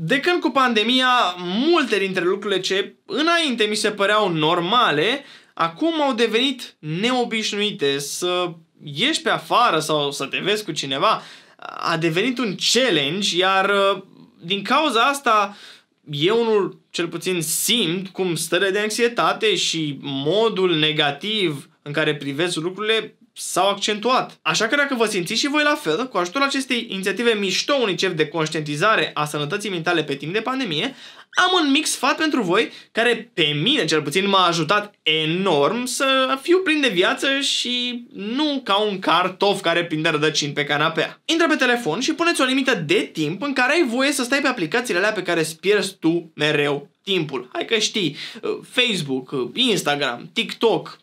De când cu pandemia, multe dintre lucrurile ce înainte mi se păreau normale, acum au devenit neobișnuite. Să ieși pe afară sau să te vezi cu cineva a devenit un challenge, iar uh, din cauza asta eu unul cel puțin simt cum stările de anxietate și modul negativ în care privesc lucrurile s-au accentuat. Așa că dacă vă simțiți și voi la fel, cu ajutorul acestei inițiative mișto UNICEF de conștientizare a sănătății mentale pe timp de pandemie, am un mix fat pentru voi care pe mine cel puțin m-a ajutat enorm să fiu plin de viață și nu ca un cartof care prinde rădăcini pe canapea. Intră pe telefon și puneți o limită de timp în care ai voie să stai pe aplicațiile alea pe care îți pierzi tu mereu timpul. Hai că știi, uh, Facebook, uh, Instagram, TikTok,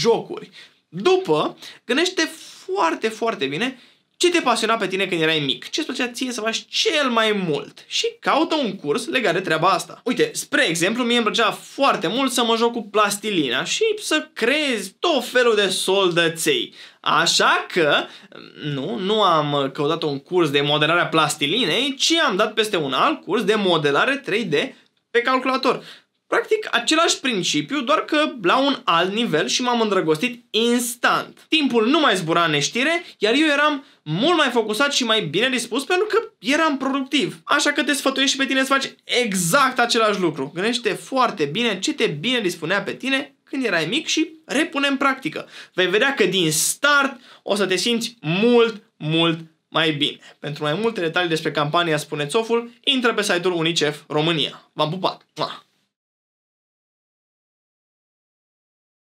jocuri. După, gândește foarte, foarte bine ce te pasiona pe tine când erai mic, ce îți plăcea ție să faci cel mai mult și caută un curs legat de treaba asta. Uite, spre exemplu, mie îmi plăcea foarte mult să mă joc cu plastilina și să creez tot felul de soldăței. Așa că, nu, nu am căutat un curs de modelare a plastilinei, ci am dat peste un alt curs de modelare 3D pe calculator. Practic, același principiu, doar că la un alt nivel și m-am îndrăgostit instant. Timpul nu mai zbura în neștire, iar eu eram mult mai focusat și mai bine dispus pentru că eram productiv. Așa că te sfătuiești și pe tine să faci exact același lucru. Gândește foarte bine ce te bine dispunea pe tine când erai mic și repune în practică. Vei vedea că din start o să te simți mult, mult mai bine. Pentru mai multe detalii despre campania Spuneți Oful, intră pe site-ul UNICEF România. V-am pupat!